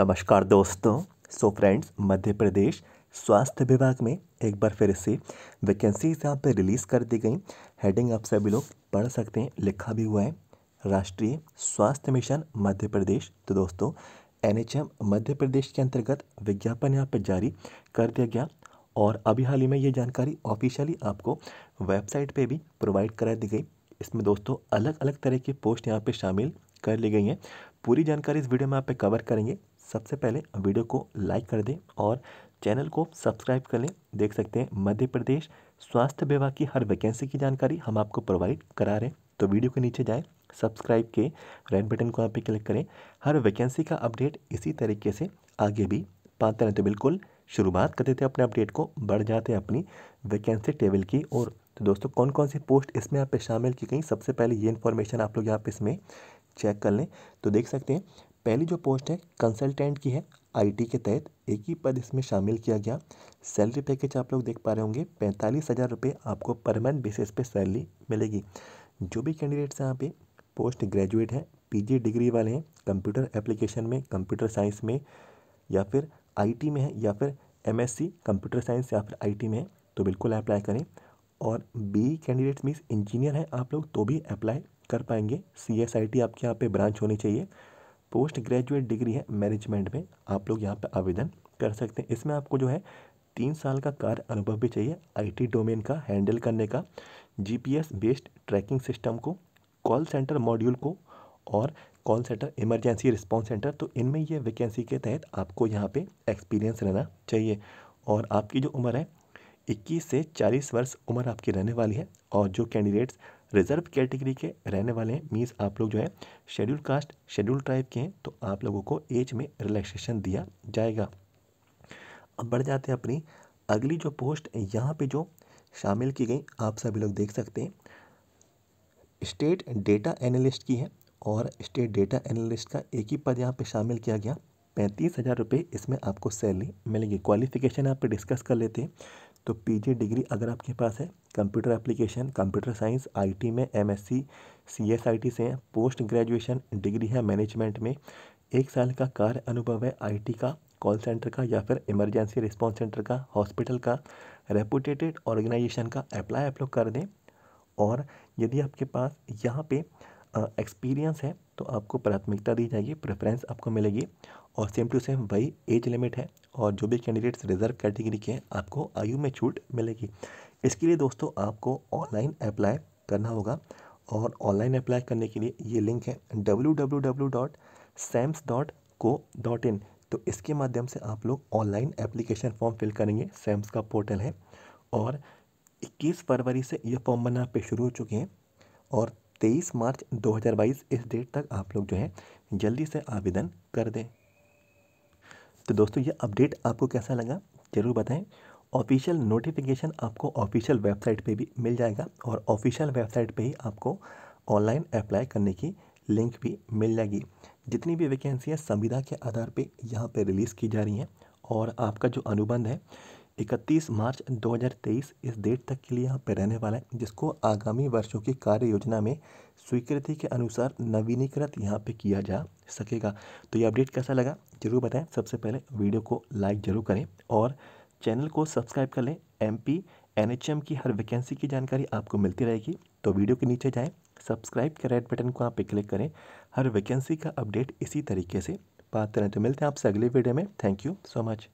नमस्कार दोस्तों so friends मध्य प्रदेश स्वास्थ्य विभाग में एक बार फिर से वैकेंसीज यहाँ पे रिलीज़ कर दी गई हेडिंग आप सभी लोग पढ़ सकते हैं लिखा भी हुआ है राष्ट्रीय स्वास्थ्य मिशन मध्य प्रदेश तो दोस्तों एनएचएम मध्य प्रदेश के अंतर्गत विज्ञापन यहाँ पर जारी कर दिया गया और अभी हाल ही में ये जानकारी ऑफिशियली आपको वेबसाइट पे भी प्रोवाइड करा दी गई इसमें दोस्तों अलग अलग तरह की पोस्ट यहाँ पे शामिल कर ली गई हैं पूरी जानकारी इस वीडियो में आप पे कवर करेंगे सबसे पहले वीडियो को लाइक कर दें और चैनल को सब्सक्राइब कर लें देख सकते हैं मध्य प्रदेश स्वास्थ्य विभाग की हर वैकेंसी की जानकारी हम आपको प्रोवाइड करा रहे हैं तो वीडियो के नीचे जाएँ सब्सक्राइब के रेड बटन को यहाँ पे क्लिक करें हर वैकेंसी का अपडेट इसी तरीके से आगे भी पाते रहते बिल्कुल शुरुआत करते थे अपने अपडेट को बढ़ जाते हैं अपनी वैकेंसी टेबल की और तो दोस्तों कौन कौन सी पोस्ट इसमें यहाँ पे शामिल की गई सबसे पहले ये इन्फॉर्मेशन आप लोग यहाँ पे इसमें चेक कर लें तो देख सकते हैं पहली जो पोस्ट है कंसल्टेंट की है आईटी के तहत एक ही पद इसमें शामिल किया गया सैलरी पैकेज आप लोग देख पा रहे होंगे पैंतालीस हज़ार रुपये आपको परमानेंट बेसिस पे सैलरी मिलेगी जो भी कैंडिडेट्स यहाँ पे पोस्ट ग्रेजुएट हैं पीजी डिग्री वाले हैं कंप्यूटर एप्लीकेशन में कंप्यूटर साइंस में या फिर आईटी में है या फिर एम कंप्यूटर साइंस या फिर आई में है तो बिल्कुल अप्लाई करें और बी कैंडिडेट्स मीन्स इंजीनियर हैं आप लोग तो भी अप्लाई कर पाएंगे सी एस आई टी आपके यहाँ पर ब्रांच होनी चाहिए पोस्ट ग्रेजुएट डिग्री है मैनेजमेंट में आप लोग यहाँ पर आवेदन कर सकते हैं इसमें आपको जो है तीन साल का कार्य अनुभव भी चाहिए आईटी डोमेन का हैंडल करने का जीपीएस बेस्ड ट्रैकिंग सिस्टम को कॉल सेंटर मॉड्यूल को और call centre emergency response centre तो इनमें ये वैकेंसी के तहत आपको यहाँ पे एक्सपीरियंस रहना चाहिए और आपकी जो उम्र है 21 से 40 वर्ष उम्र आपकी रहने वाली है और जो कैंडिडेट्स रिजर्व कैटेगरी के रहने वाले हैं मीन्स आप लोग जो है शेड्यूल कास्ट शेड्यूल ट्राइब के हैं तो आप लोगों को एज में रिलैक्सेशन दिया जाएगा अब बढ़ जाते हैं अपनी अगली जो पोस्ट यहाँ पे जो शामिल की गई आप सभी लोग देख सकते हैं स्टेट डेटा एनालिस्ट की है और स्टेट डेटा एनालिस्ट का एक ही पद यहाँ पर शामिल किया गया पैंतीस हज़ार रुपये इसमें आपको सैलरी मिलेगी क्वालिफिकेशन यहाँ पे डिस्कस कर लेते हैं तो पीजी डिग्री अगर आपके पास है computer application computer science IT में एमएससी सीएसआईटी से है पोस्ट ग्रेजुएशन डिग्री है मैनेजमेंट में एक साल का कार्य अनुभव है आईटी का कॉल सेंटर का या फिर इमरजेंसी रिस्पॉन्स सेंटर का हॉस्पिटल का रेपुटेटेड ऑर्गेनाइजेशन का अप्लाई आप लोग कर दें और यदि आपके पास यहाँ पे एक्सपीरियंस है तो आपको प्राथमिकता दी जाएगी प्रेफरेंस आपको मिलेगी और सेम टू सेम वही एज लिमिट है और जो भी कैंडिडेट्स रिजर्व कैटेगरी के हैं आपको आयु में छूट मिलेगी इसके लिए दोस्तों आपको ऑनलाइन अप्लाई करना होगा और ऑनलाइन अप्लाई करने के लिए ये लिंक है W W W dot SAMS dot co dot in तो इसके माध्यम से आप लोग ऑनलाइन एप्लीकेशन फॉर्म फिल करेंगे सैम्स का पोर्टल है और 21 फरवरी से ये फॉर्म बनना पे शुरू हो चुके हैं और तेईस मार्च दो हज़ार बाईस इस डेट तक आप लोग जो है जल्दी से आवेदन कर दें तो दोस्तों ये अपडेट आपको कैसा लगा ज़रूर बताएं ऑफिशियल नोटिफिकेशन आपको ऑफिशियल वेबसाइट पे भी मिल जाएगा और ऑफिशियल वेबसाइट पे ही आपको ऑनलाइन अप्लाई करने की लिंक भी मिल जाएगी जितनी भी वैकेंसियाँ संविधा के आधार पर यहाँ पर रिलीज़ की जा रही हैं और आपका जो अनुबंध है इकतीस मार्च 2023 इस डेट तक के लिए यहाँ पर रहने वाला है जिसको आगामी वर्षों की कार्य योजना में स्वीकृति के अनुसार नवीनीकृत यहाँ पे किया जा सकेगा तो ये अपडेट कैसा लगा जरूर बताएं सबसे पहले वीडियो को लाइक जरूर करें और चैनल को सब्सक्राइब कर लें एम पी की हर वैकेंसी की जानकारी आपको मिलती रहेगी तो वीडियो के नीचे जाएँ सब्सक्राइब के रेड बटन को आप पर क्लिक करें हर वैकेंसी का अपडेट इसी तरीके से बात करें तो मिलते हैं आपसे अगले वीडियो में थैंक यू सो मच